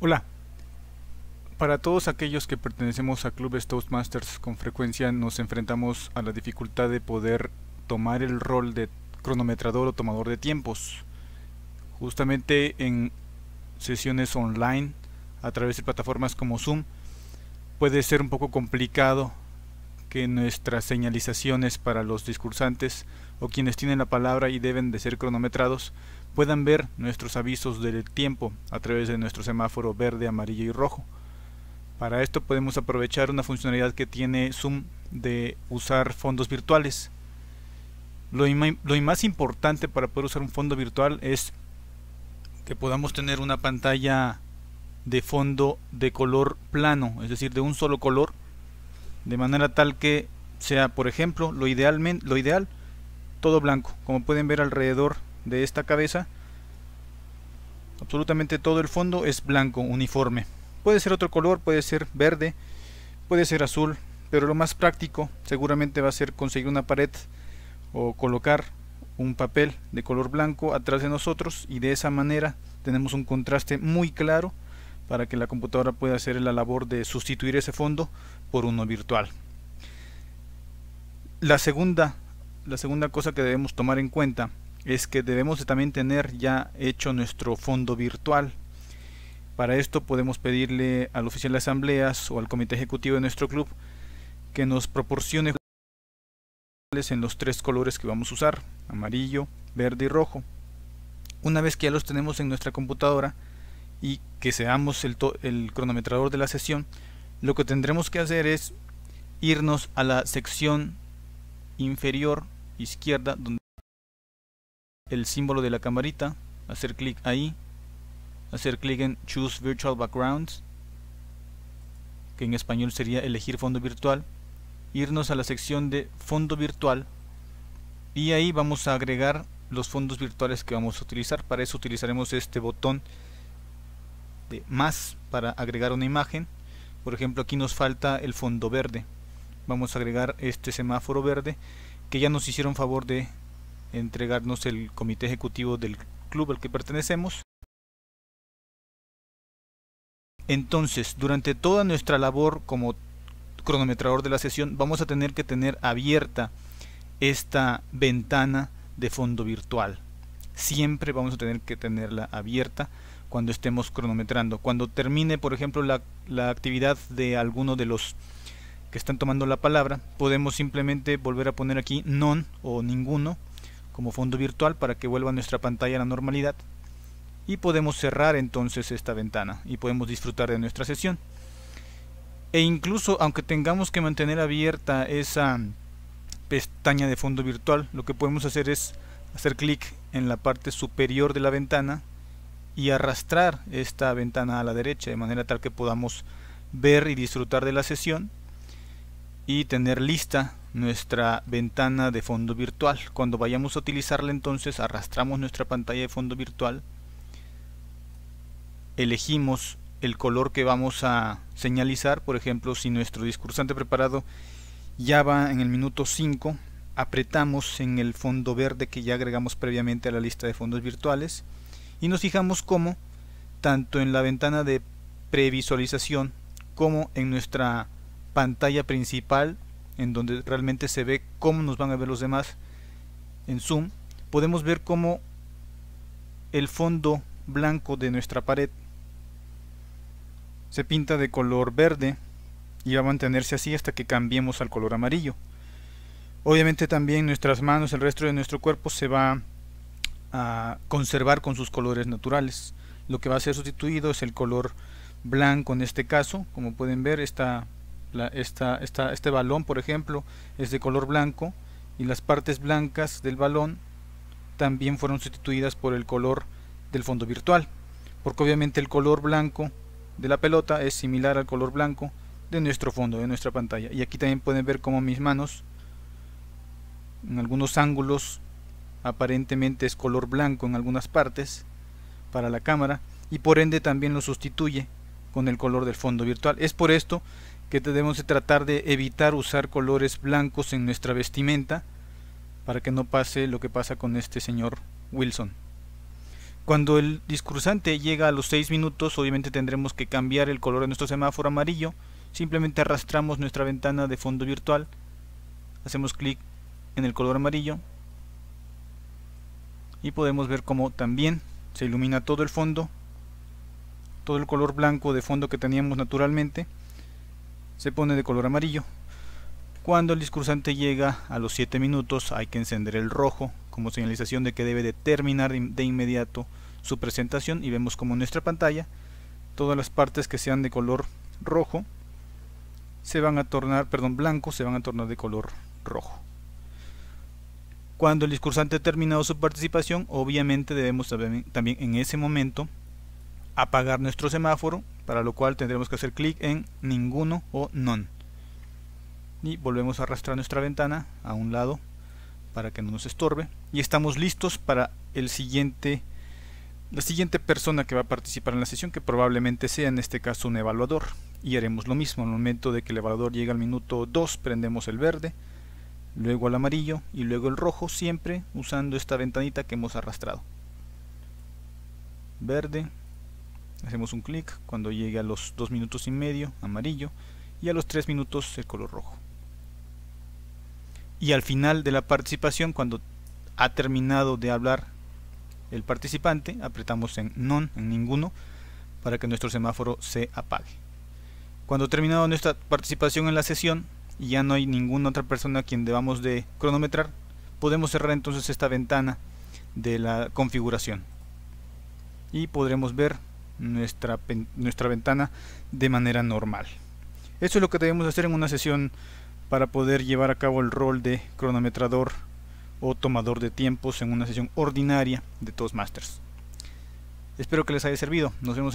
Hola. Para todos aquellos que pertenecemos a clubes Toastmasters, con frecuencia nos enfrentamos a la dificultad de poder tomar el rol de cronometrador o tomador de tiempos. Justamente en sesiones online, a través de plataformas como Zoom, puede ser un poco complicado que nuestras señalizaciones para los discursantes o quienes tienen la palabra y deben de ser cronometrados puedan ver nuestros avisos del tiempo a través de nuestro semáforo verde, amarillo y rojo. Para esto podemos aprovechar una funcionalidad que tiene Zoom de usar fondos virtuales. Lo, lo más importante para poder usar un fondo virtual es que podamos tener una pantalla de fondo de color plano, es decir, de un solo color de manera tal que sea, por ejemplo, lo, idealmente, lo ideal, todo blanco. Como pueden ver alrededor de esta cabeza, absolutamente todo el fondo es blanco, uniforme. Puede ser otro color, puede ser verde, puede ser azul, pero lo más práctico seguramente va a ser conseguir una pared o colocar un papel de color blanco atrás de nosotros y de esa manera tenemos un contraste muy claro para que la computadora pueda hacer la labor de sustituir ese fondo por uno virtual. La segunda, la segunda cosa que debemos tomar en cuenta es que debemos también tener ya hecho nuestro fondo virtual. Para esto podemos pedirle al oficial de asambleas o al comité ejecutivo de nuestro club que nos proporcione en los tres colores que vamos a usar, amarillo, verde y rojo. Una vez que ya los tenemos en nuestra computadora, y que seamos el, cronometrador de la sesión, lo que tendremos que hacer es irnos a la sección inferior izquierda donde el símbolo de la camarita, hacer clic ahí, hacer clic en Choose Virtual Backgrounds, que en español sería elegir fondo virtual, irnos a la sección de fondo virtual y ahí vamos a agregar los fondos virtuales que vamos a utilizar, para eso utilizaremos este botón este, más para agregar una imagen. Por ejemplo, aquí nos falta el fondo verde. Vamos a agregar este semáforo verde que ya nos hicieron favor de entregarnos el comité ejecutivo del club al que pertenecemos. Entonces, durante toda nuestra labor como cronometrador de la sesión, vamos a tener que tener abierta esta ventana de fondo virtual. Siempre vamos a tener que tenerla abierta cuando estemos cronometrando. Cuando termine, por ejemplo, la, la actividad de alguno de los que están tomando la palabra, podemos simplemente volver a poner aquí non o ninguno como fondo virtual para que vuelva nuestra pantalla a la normalidad y podemos cerrar entonces esta ventana y podemos disfrutar de nuestra sesión. E incluso aunque tengamos que mantener abierta esa pestaña de fondo virtual, lo que podemos hacer es hacer clic en la parte superior de la ventana y arrastrar esta ventana a la derecha de manera tal que podamos ver y disfrutar de la sesión y tener lista nuestra ventana de fondo virtual. Cuando vayamos a utilizarla entonces arrastramos nuestra pantalla de fondo virtual, elegimos el color que vamos a señalizar, por ejemplo si nuestro discursante preparado ya va en el minuto 5, apretamos en el fondo verde que ya agregamos previamente a la lista de fondos virtuales, y nos fijamos cómo, tanto en la ventana de previsualización como en nuestra pantalla principal, en donde realmente se ve cómo nos van a ver los demás en zoom, podemos ver cómo el fondo blanco de nuestra pared se pinta de color verde y va a mantenerse así hasta que cambiemos al color amarillo. Obviamente también nuestras manos, el resto de nuestro cuerpo se va a conservar con sus colores naturales. Lo que va a ser sustituido es el color blanco en este caso, como pueden ver esta, esta, este balón por ejemplo es de color blanco y las partes blancas del balón también fueron sustituidas por el color del fondo virtual, porque obviamente el color blanco de la pelota es similar al color blanco de nuestro fondo, de nuestra pantalla. Y aquí también pueden ver como mis manos en algunos ángulos aparentemente es color blanco en algunas partes para la cámara y por ende también lo sustituye con el color del fondo virtual. Es por esto que debemos de tratar de evitar usar colores blancos en nuestra vestimenta para que no pase lo que pasa con este señor Wilson. Cuando el discursante llega a los 6 minutos, obviamente tendremos que cambiar el color de nuestro semáforo amarillo. Simplemente arrastramos nuestra ventana de fondo virtual, hacemos clic en el color amarillo y podemos ver cómo también se ilumina todo el fondo todo el color blanco de fondo que teníamos naturalmente se pone de color amarillo cuando el discursante llega a los 7 minutos hay que encender el rojo como señalización de que debe de terminar de inmediato su presentación y vemos como en nuestra pantalla todas las partes que sean de color rojo se van a tornar, perdón, blanco se van a tornar de color rojo. Cuando el discursante ha terminado su participación, obviamente debemos también en ese momento apagar nuestro semáforo, para lo cual tendremos que hacer clic en ninguno o none. Y volvemos a arrastrar nuestra ventana a un lado para que no nos estorbe. Y estamos listos para el siguiente, la siguiente persona que va a participar en la sesión, que probablemente sea en este caso un evaluador. Y haremos lo mismo, el momento de que el evaluador llegue al minuto 2, prendemos el verde, luego el amarillo y luego el rojo siempre usando esta ventanita que hemos arrastrado verde hacemos un clic cuando llegue a los dos minutos y medio amarillo y a los tres minutos el color rojo y al final de la participación cuando ha terminado de hablar el participante apretamos en non en ninguno para que nuestro semáforo se apague cuando ha terminado nuestra participación en la sesión ya no hay ninguna otra persona a quien debamos de cronometrar, podemos cerrar entonces esta ventana de la configuración y podremos ver nuestra, nuestra ventana de manera normal. Eso es lo que debemos hacer en una sesión para poder llevar a cabo el rol de cronometrador o tomador de tiempos en una sesión ordinaria de Toastmasters. Espero que les haya servido. Nos vemos